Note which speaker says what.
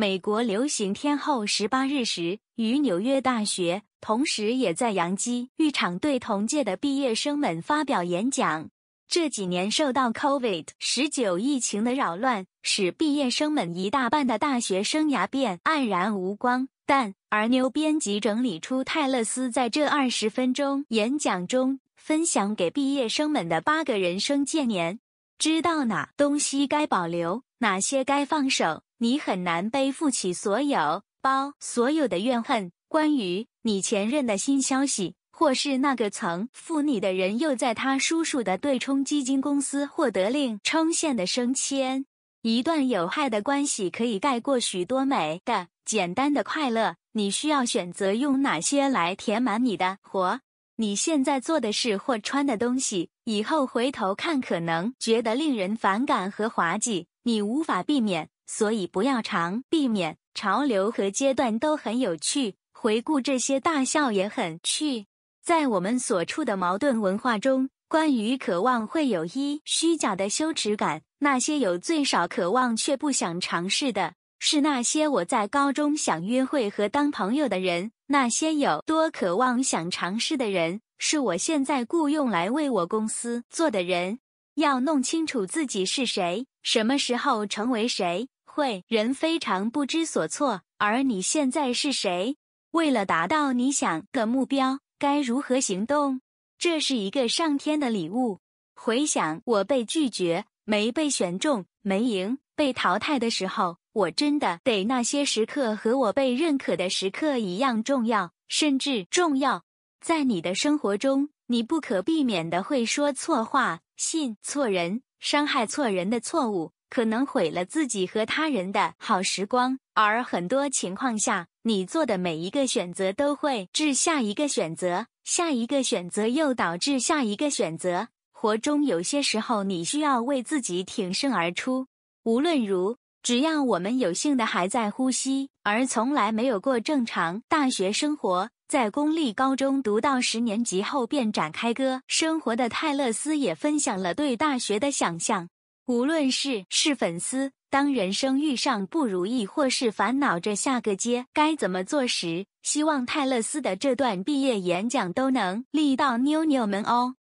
Speaker 1: 美国流行天后十八日时，与纽约大学同时也在扬基浴场对同届的毕业生们发表演讲。这几年受到 COVID 十九疫情的扰乱，使毕业生们一大半的大学生涯变黯然无光。但而妞编辑整理出泰勒斯在这二十分钟演讲中分享给毕业生们的八个人生建言，知道哪东西该保留，哪些该放手。你很难背负起所有包所有的怨恨，关于你前任的新消息，或是那个曾负你的人又在他叔叔的对冲基金公司获得令称羡的升迁。一段有害的关系可以盖过许多美的、简单的快乐。你需要选择用哪些来填满你的活。你现在做的事或穿的东西，以后回头看可能觉得令人反感和滑稽。你无法避免。所以不要常避免潮流和阶段都很有趣。回顾这些大笑也很趣。在我们所处的矛盾文化中，关于渴望会有一虚假的羞耻感。那些有最少渴望却不想尝试的，是那些我在高中想约会和当朋友的人。那些有多渴望想尝试的人，是我现在雇用来为我公司做的人。要弄清楚自己是谁，什么时候成为谁。会人非常不知所措，而你现在是谁？为了达到你想的目标，该如何行动？这是一个上天的礼物。回想我被拒绝、没被选中、没赢、被淘汰的时候，我真的得那些时刻和我被认可的时刻一样重要，甚至重要。在你的生活中，你不可避免的会说错话、信错人、伤害错人的错误。可能毁了自己和他人的好时光，而很多情况下，你做的每一个选择都会致下一个选择，下一个选择又导致下一个选择。活中有些时候，你需要为自己挺身而出。无论如只要我们有幸的还在呼吸，而从来没有过正常大学生活。在公立高中读到十年级后，便展开歌生活的泰勒斯也分享了对大学的想象。无论是是粉丝，当人生遇上不如意或是烦恼着下个街该怎么做时，希望泰勒斯的这段毕业演讲都能力到妞妞们哦。